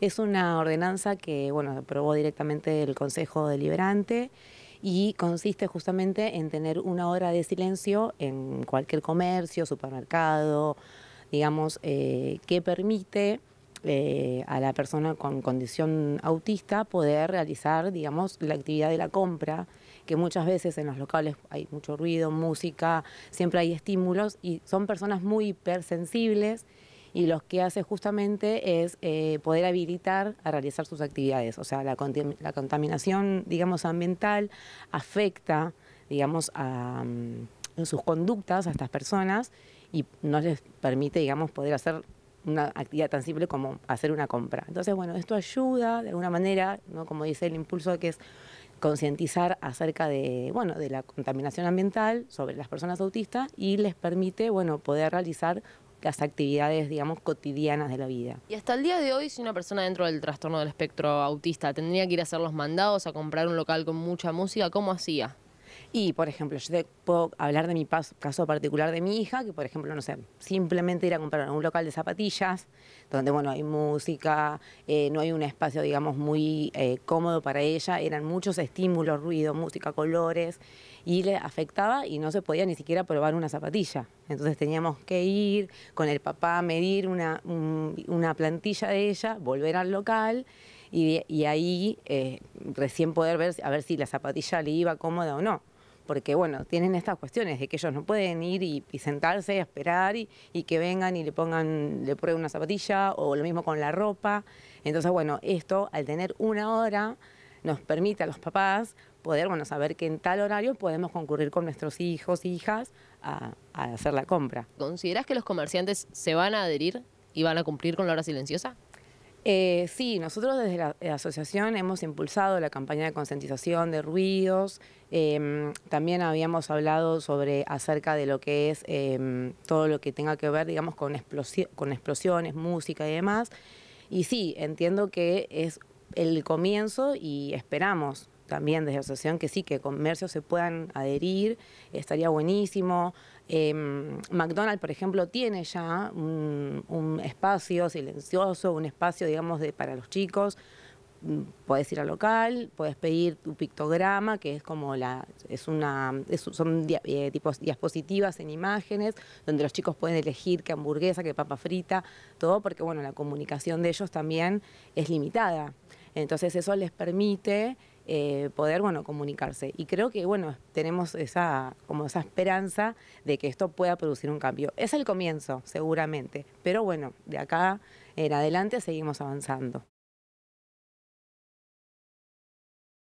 Es una ordenanza que, bueno, aprobó directamente el Consejo Deliberante y consiste justamente en tener una hora de silencio en cualquier comercio, supermercado, digamos, eh, que permite eh, a la persona con condición autista poder realizar, digamos, la actividad de la compra, que muchas veces en los locales hay mucho ruido, música, siempre hay estímulos y son personas muy hipersensibles y lo que hace justamente es eh, poder habilitar a realizar sus actividades. O sea, la, contaminación, digamos, ambiental afecta, digamos, a, en mm, sus conductas a estas personas y no les permite, digamos, poder hacer una actividad tan simple como hacer una compra. Entonces, bueno, esto ayuda de alguna manera, ¿no? como dice el impulso que es concientizar acerca de, bueno, de la contaminación ambiental sobre las personas autistas y les permite, bueno, poder realizar las actividades, digamos, cotidianas de la vida. Y hasta el día de hoy, si una persona dentro del trastorno del espectro autista tendría que ir a hacer los mandados, a comprar un local con mucha música, ¿cómo hacía? Y, por ejemplo, yo puedo hablar de mi caso particular de mi hija, que, por ejemplo, no sé, simplemente ir a comprar a un local de zapatillas, donde, bueno, hay música, eh, no hay un espacio, digamos, muy eh, cómodo para ella, eran muchos estímulos, ruido, música, colores, y le afectaba y no se podía ni siquiera probar una zapatilla. Entonces teníamos que ir con el papá a medir una plantilla de ella, volver al local y, ahí eh, recién poder ver a ver si la zapatilla le iba cómoda o no. Porque bueno, tienen estas cuestiones de que ellos no pueden ir y, sentarse a esperar y, que vengan y le pongan, le prueben una zapatilla o lo mismo con la ropa. Entonces bueno, esto al tener una hora nos permite a los papás poder bueno, saber que en tal horario podemos concurrir con nuestros hijos e hijas a, a hacer la compra. ¿Consideras que los comerciantes se van a adherir y van a cumplir con la hora silenciosa? Eh, sí, nosotros desde la, eh, asociación hemos impulsado la campaña de concientización de ruidos. Em, también habíamos hablado sobre acerca de lo que es em, todo lo que tenga que ver, digamos, con explosiones, música y demás. Y sí, entiendo que es el comienzo y esperamos también desde la asociación que sí, que comercios se puedan adherir, estaría buenísimo. Eh, McDonald's, por ejemplo, tiene ya un, espacio silencioso, un espacio, digamos, de, para los chicos. Mm, puedes ir al local, puedes pedir tu pictograma, que es como la, es una, son eh, tipos, diapositivas en imágenes, donde los chicos pueden elegir qué hamburguesa, qué papa frita, todo, porque bueno, la comunicación de ellos también es limitada. Entonces eso les permite eh, poder, bueno, comunicarse. Y creo que, bueno, tenemos esa, como esa esperanza de que esto pueda producir un cambio. Es el comienzo, seguramente, pero bueno, de acá en adelante seguimos avanzando.